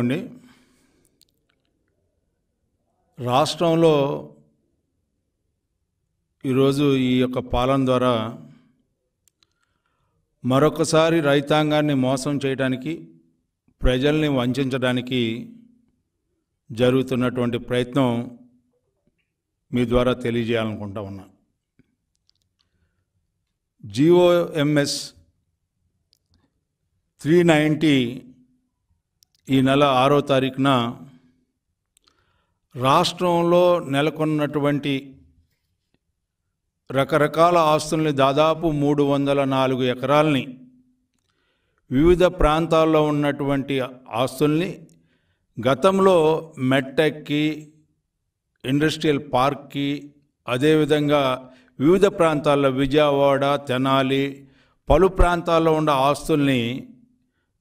అండి రాష్ట్రంలో ఈరోజు ఈ యొక్క పాలన ద్వారా మరొకసారి రైతాంగాన్ని మోసం చేయడానికి ప్రజల్ని వంచడానికి జరుగుతున్నటువంటి ప్రయత్నం మీ ద్వారా తెలియజేయాలనుకుంటా ఉన్నా జిఓఎంఎస్ త్రీ నైంటీ ఈ నెల ఆరో తారీఖున రాష్ట్రంలో నెలకొన్నటువంటి రకరకాల ఆస్తుల్ని దాదాపు మూడు వందల నాలుగు ఎకరాలని వివిధ ప్రాంతాల్లో ఉన్నటువంటి ఆస్తుల్ని గతంలో మెట్టెక్కి ఇండస్ట్రియల్ పార్క్కి అదేవిధంగా వివిధ ప్రాంతాల్లో విజయవాడ తెనాలి పలు ప్రాంతాల్లో ఉన్న ఆస్తుల్ని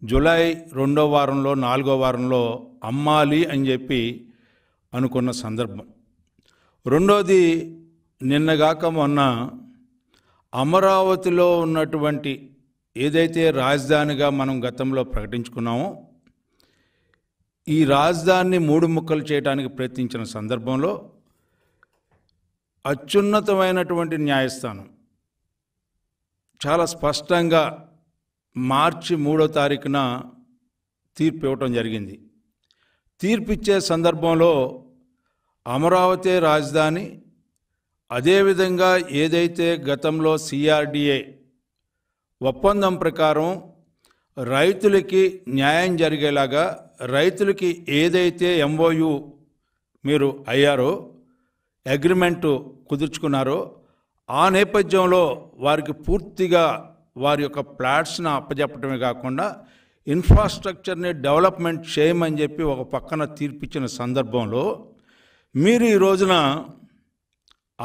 జూలై రెండో వారంలో నాలుగో వారంలో అమ్మాలి అని చెప్పి అనుకున్న సందర్భం రెండోది నిన్నగాక మొన్న అమరావతిలో ఉన్నటువంటి ఏదైతే రాజధానిగా మనం గతంలో ప్రకటించుకున్నామో ఈ రాజధానిని మూడు ముక్కలు చేయడానికి ప్రయత్నించిన సందర్భంలో అత్యున్నతమైనటువంటి న్యాయస్థానం చాలా స్పష్టంగా మార్చి మూడో తారీఖున తీర్పు ఇవ్వటం జరిగింది తీర్పు ఇచ్చే సందర్భంలో అమరావతి రాజధాని అదేవిధంగా ఏదైతే గతంలో సిఆర్డిఏ ఒప్పందం ప్రకారం రైతులకి న్యాయం జరిగేలాగా రైతులకి ఏదైతే ఎంఓయు మీరు అయ్యారో అగ్రిమెంటు కుదుర్చుకున్నారో ఆ నేపథ్యంలో వారికి పూర్తిగా వారి యొక్క ప్లాట్స్ని అప్పజెప్పటమే కాకుండా ఇన్ఫ్రాస్ట్రక్చర్ని డెవలప్మెంట్ చేయమని చెప్పి ఒక పక్కన తీర్పిచ్చిన సందర్భంలో మీరు ఈ రోజున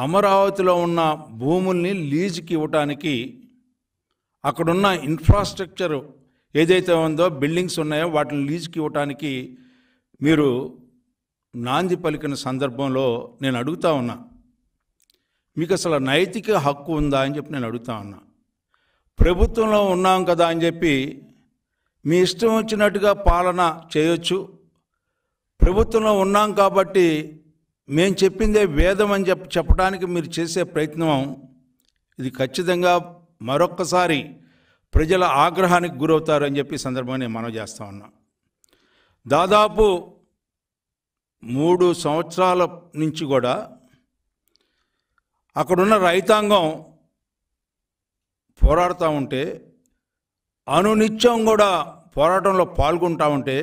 అమరావతిలో ఉన్న భూముల్ని లీజుకి ఇవ్వటానికి అక్కడున్న ఇన్ఫ్రాస్ట్రక్చర్ ఏదైతే ఉందో బిల్డింగ్స్ ఉన్నాయో వాటిని లీజుకి ఇవ్వటానికి మీరు నాంది పలికిన సందర్భంలో నేను అడుగుతా ఉన్నా మీకు అసలు నైతిక హక్కు ఉందా అని చెప్పి నేను అడుగుతా ఉన్నా ప్రభుత్వంలో ఉన్నాం కదా అని చెప్పి మీ ఇష్టం వచ్చినట్టుగా పాలన చేయొచ్చు ప్రభుత్వంలో ఉన్నాం కాబట్టి మేము చెప్పిందే వేదం అని చెప్పి చెప్పడానికి మీరు చేసే ప్రయత్నం ఇది ఖచ్చితంగా మరొక్కసారి ప్రజల ఆగ్రహానికి గురవుతారని చెప్పి సందర్భాన్ని మనం చేస్తూ ఉన్నాం దాదాపు మూడు సంవత్సరాల నుంచి కూడా అక్కడున్న రైతాంగం పోరాడుతూ ఉంటే అనునిత్యం కూడా పోరాటంలో పాల్గొంటా ఉంటే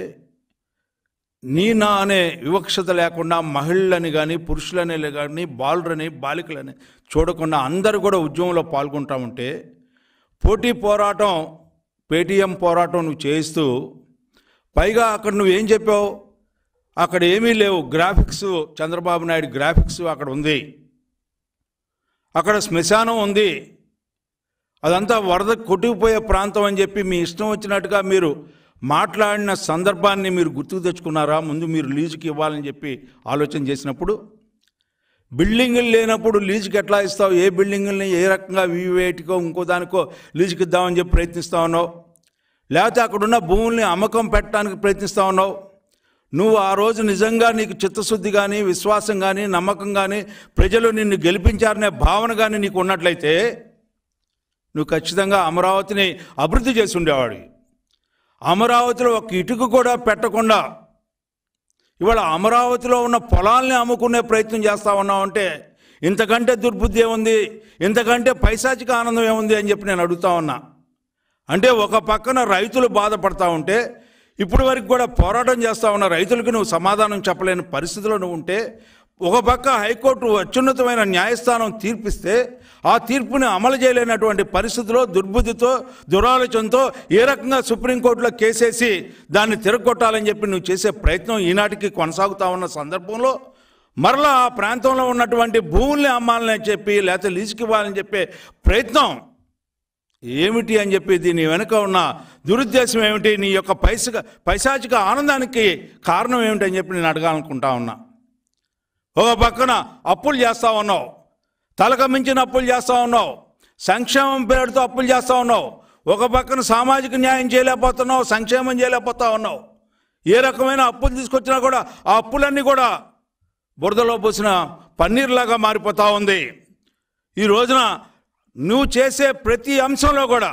నీ నా అనే వివక్షత లేకుండా మహిళలని కానీ పురుషులని కానీ బాలురని బాలికలని చూడకుండా అందరూ కూడా ఉద్యమంలో పాల్గొంటా ఉంటే పోటీ పోరాటం పేటీఎం పోరాటం నువ్వు చేయిస్తూ పైగా అక్కడ నువ్వు ఏం చెప్పావు అక్కడ ఏమీ లేవు గ్రాఫిక్స్ చంద్రబాబు నాయుడు గ్రాఫిక్స్ అక్కడ ఉంది అక్కడ శ్మశానం ఉంది అదంతా వరద కొట్టుకుపోయే ప్రాంతం అని చెప్పి మీ ఇష్టం వచ్చినట్టుగా మీరు మాట్లాడిన సందర్భాన్ని మీరు గుర్తుకు తెచ్చుకున్నారా ముందు మీరు లీజుకి ఇవ్వాలని చెప్పి ఆలోచన చేసినప్పుడు బిల్డింగులు లేనప్పుడు లీజుకి ఎట్లా ఇస్తావు ఏ బిల్డింగుల్ని ఏ రకంగా వివేటికో ఇంకో దానికో లీజుకి ఇద్దామని చెప్పి ప్రయత్నిస్తూ ఉన్నావు లేకపోతే అక్కడున్న భూముల్ని అమ్మకం పెట్టడానికి ప్రయత్నిస్తూ ఉన్నావు నువ్వు ఆ రోజు నిజంగా నీకు చిత్తశుద్ధి కానీ విశ్వాసం కానీ నమ్మకం కానీ ప్రజలు నిన్ను గెలిపించారనే భావన కానీ నీకు ఉన్నట్లయితే నువ్వు ఖచ్చితంగా అమరావతిని అభివృద్ధి చేసి ఉండేవాడు అమరావతిలో ఒక ఇటుక కూడా పెట్టకుండా ఇవాళ అమరావతిలో ఉన్న పొలాల్ని అమ్ముకునే ప్రయత్నం చేస్తా ఉన్నావు అంటే ఇంతకంటే దుర్బుద్ధి ఏముంది ఇంతకంటే పైశాచిక ఆనందం ఏముంది అని చెప్పి నేను అడుగుతా ఉన్నా అంటే ఒక పక్కన రైతులు బాధపడతా ఉంటే ఇప్పటి వరకు కూడా పోరాటం చేస్తా ఉన్న రైతులకు నువ్వు సమాధానం చెప్పలేని పరిస్థితిలో నువ్వు ఉంటే ఒక పక్క హైకోర్టు అత్యున్నతమైన న్యాయస్థానం తీర్పిస్తే ఆ తీర్పుని అమలు చేయలేనటువంటి పరిస్థితిలో దుర్బుద్ధితో దురాలోచనతో ఏ రకంగా సుప్రీంకోర్టులో కేసేసి దాన్ని తిరగొట్టాలని చెప్పి నువ్వు చేసే ప్రయత్నం ఈనాటికి కొనసాగుతా ఉన్న సందర్భంలో మరలా ఆ ప్రాంతంలో ఉన్నటువంటి భూముల్ని అమ్మాలని చెప్పి లేకపోతే లీజుకి ఇవ్వాలని చెప్పే ప్రయత్నం ఏమిటి అని చెప్పి దీని వెనుక ఉన్న దురుద్దేశం ఏమిటి నీ యొక్క పైస పైశాచిక ఆనందానికి కారణం ఏమిటి అని చెప్పి నేను అడగాలనుకుంటా ఉన్నా ఒక పక్కన అప్పులు చేస్తూ ఉన్నావు తలక మించిన అప్పులు చేస్తూ ఉన్నావు సంక్షేమం పేరుతో అప్పులు చేస్తూ ఉన్నావు ఒక పక్కన సామాజిక న్యాయం చేయలేకపోతున్నావు సంక్షేమం చేయలేకపోతా ఉన్నావు ఏ రకమైన అప్పులు తీసుకొచ్చినా కూడా ఆ అప్పులన్నీ కూడా బురదలో పోసిన పన్నీర్లాగా మారిపోతూ ఉంది ఈ రోజున నువ్వు చేసే ప్రతి అంశంలో కూడా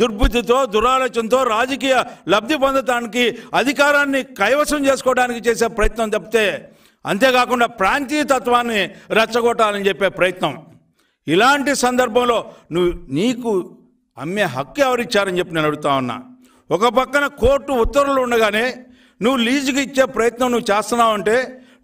దుర్బుద్ధితో దురాలోచనతో రాజకీయ లబ్ధి పొందటానికి అధికారాన్ని కైవసం చేసుకోవడానికి చేసే ప్రయత్నం తప్పితే అంతేకాకుండా ప్రాంతీయ తత్వాన్ని రెచ్చగొట్టాలని చెప్పే ప్రయత్నం ఇలాంటి సందర్భంలో నువ్వు నీకు అమ్మే హక్కు ఎవరిచ్చారని చెప్పి నేను అడుగుతా ఉన్నా ఒక పక్కన కోర్టు ఉత్తర్వులు ఉండగానే నువ్వు లీజుకి ఇచ్చే ప్రయత్నం నువ్వు చేస్తున్నావు అంటే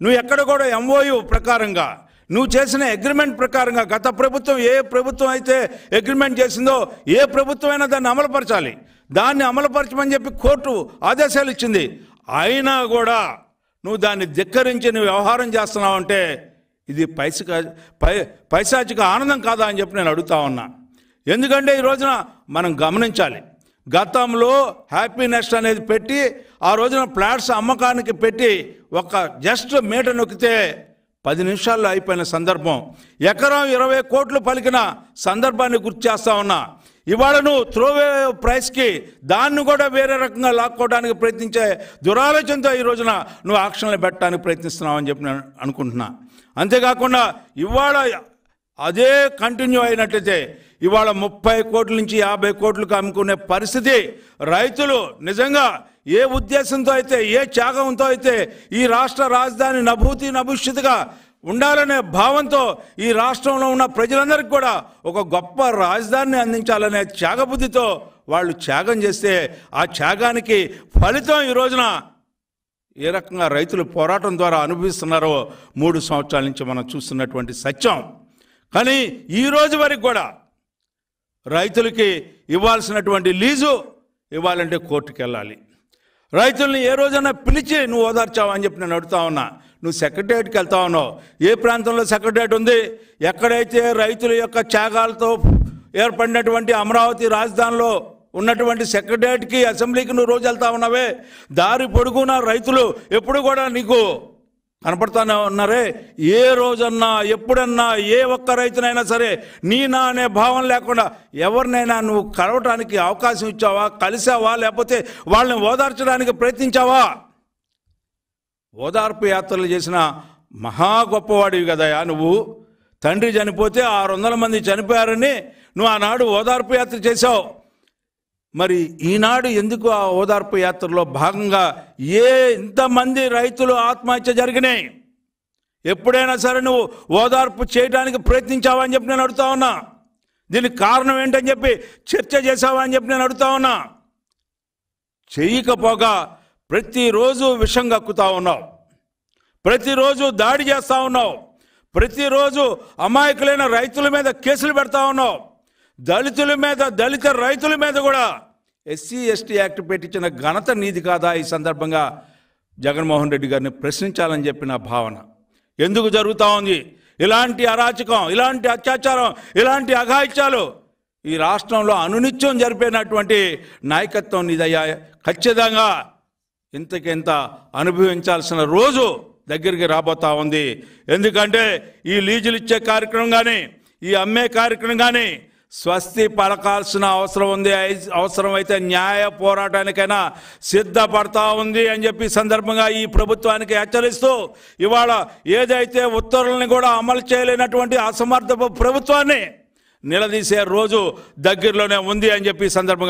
నువ్వు ఎక్కడ కూడా ఎంఓయు ప్రకారంగా నువ్వు చేసిన అగ్రిమెంట్ ప్రకారంగా గత ప్రభుత్వం ఏ ప్రభుత్వం అయితే అగ్రిమెంట్ చేసిందో ఏ ప్రభుత్వం అయినా దాన్ని అమలుపరచాలి దాన్ని అమలుపరచమని చెప్పి కోర్టు ఆదేశాలు ఇచ్చింది అయినా కూడా నువ్వు దాన్ని ధిక్కరించి నువ్వు వ్యవహారం చేస్తున్నావు అంటే ఇది పైసక పై పైశాచిక ఆనందం కాదా అని చెప్పి నేను అడుగుతా ఉన్నా ఎందుకంటే ఈ రోజున మనం గమనించాలి గతంలో హ్యాపీనెస్ అనేది పెట్టి ఆ రోజున ప్లాట్స్ అమ్మకానికి పెట్టి ఒక జస్ట్ మీట నొక్కితే పది నిమిషాల్లో అయిపోయిన సందర్భం ఎకరం ఇరవై కోట్లు పలికిన సందర్భాన్ని గుర్తు చేస్తా ఉన్నా ఇవాళ నువ్వు త్రోవే ప్రైస్కి దాన్ని కూడా వేరే రకంగా లాక్కోవడానికి ప్రయత్నించే దురాలోచనతో ఈ రోజున నువ్వు ఆక్షన్లు పెట్టడానికి ప్రయత్నిస్తున్నావు అని చెప్పి నేను అనుకుంటున్నా అంతేకాకుండా ఇవాళ అదే కంటిన్యూ అయినట్లయితే ఇవాళ ముప్పై కోట్ల నుంచి యాభై కోట్లకు అమ్ముకునే పరిస్థితి రైతులు నిజంగా ఏ ఉద్దేశంతో అయితే ఏ త్యాగంతో అయితే ఈ రాష్ట్ర రాజధాని నభూతి నభుష్యతగా ఉండాలనే భావంతో ఈ రాష్ట్రంలో ఉన్న ప్రజలందరికీ కూడా ఒక గొప్ప రాజధానిని అందించాలనే త్యాగబుద్ధితో వాళ్ళు త్యాగం చేస్తే ఆ త్యాగానికి ఫలితం ఈ రోజున ఏ రకంగా రైతులు పోరాటం ద్వారా అనుభవిస్తున్నారో మూడు సంవత్సరాల నుంచి మనం చూస్తున్నటువంటి సత్యం కానీ ఈ రోజు వరకు కూడా రైతులకి ఇవ్వాల్సినటువంటి లీజు ఇవ్వాలంటే కోర్టుకు వెళ్ళాలి రైతుల్ని ఏ రోజైనా పిలిచి నువ్వు ఓదార్చావు అని చెప్పి నేను అడుగుతా ఉన్నా నువ్వు సెక్రటరియేట్కి వెళ్తా ఉన్నావు ఏ ప్రాంతంలో సెక్రటరియేట్ ఉంది ఎక్కడైతే రైతుల యొక్క త్యాగాలతో ఏర్పడినటువంటి అమరావతి రాజధానిలో ఉన్నటువంటి సెక్రటరియేట్కి అసెంబ్లీకి నువ్వు రోజు వెళ్తా ఉన్నావే దారి పొడుగున రైతులు ఎప్పుడు కూడా నీకు కనపడుతూనే ఉన్నారే ఏ రోజన్నా ఎప్పుడన్నా ఏ ఒక్క రైతునైనా సరే నీనా అనే భావం లేకుండా ఎవరినైనా నువ్వు కలవటానికి అవకాశం ఇచ్చావా కలిసావా లేకపోతే వాళ్ళని ఓదార్చడానికి ప్రయత్నించావా ఓదార్పు యాత్రలు చేసిన మహా గొప్పవాడివి కదయా నువ్వు తండ్రి చనిపోతే ఆరు వందల మంది చనిపోయారని నువ్వు ఆనాడు ఓదార్పు యాత్ర చేశావు మరి ఈనాడు ఎందుకు ఆ ఓదార్పు యాత్రలో భాగంగా ఏ ఇంతమంది రైతులు ఆత్మహత్య జరిగినాయి ఎప్పుడైనా సరే నువ్వు ఓదార్పు చేయడానికి ప్రయత్నించావని చెప్పి నేను అడుగుతా ఉన్నా దీనికి కారణం ఏంటని చెప్పి చర్చ చేసావా అని చెప్పి నేను అడుగుతా ఉన్నా చేయకపోగా ప్రతిరోజు విషం కక్కుతా ఉన్నావు ప్రతిరోజు దాడి చేస్తూ ఉన్నావు ప్రతిరోజు అమాయకులైన రైతుల మీద కేసులు పెడతా ఉన్నావు దళితుల మీద దళిత రైతుల మీద కూడా ఎస్సీ ఎస్టీ యాక్ట్ పెట్టించిన ఘనత నీది కాదా ఈ సందర్భంగా జగన్మోహన్ రెడ్డి గారిని ప్రశ్నించాలని చెప్పిన భావన ఎందుకు జరుగుతూ ఉంది ఇలాంటి అరాచకం ఇలాంటి అత్యాచారం ఇలాంటి అఘాయిత్యాలు ఈ రాష్ట్రంలో అనునిత్యం జరిపినటువంటి నాయకత్వం నీదయ్యా ఖచ్చితంగా ఇంతకింత అనుభవించాల్సిన రోజు దగ్గరికి రాబోతా ఉంది ఎందుకంటే ఈ లీజులు ఇచ్చే కార్యక్రమం కానీ ఈ అమ్మే కార్యక్రమం కానీ స్వస్తి పలకాల్సిన అవసరం ఉంది అవసరమైతే న్యాయ పోరాటానికైనా సిద్ధపడతా ఉంది అని చెప్పి సందర్భంగా ఈ ప్రభుత్వానికి హెచ్చరిస్తూ ఇవాళ ఏదైతే ఉత్తర్వులను కూడా అమలు చేయలేనటువంటి అసమర్థపు ప్రభుత్వాన్ని నిలదీసే రోజు దగ్గరలోనే ఉంది అని చెప్పి సందర్భంగా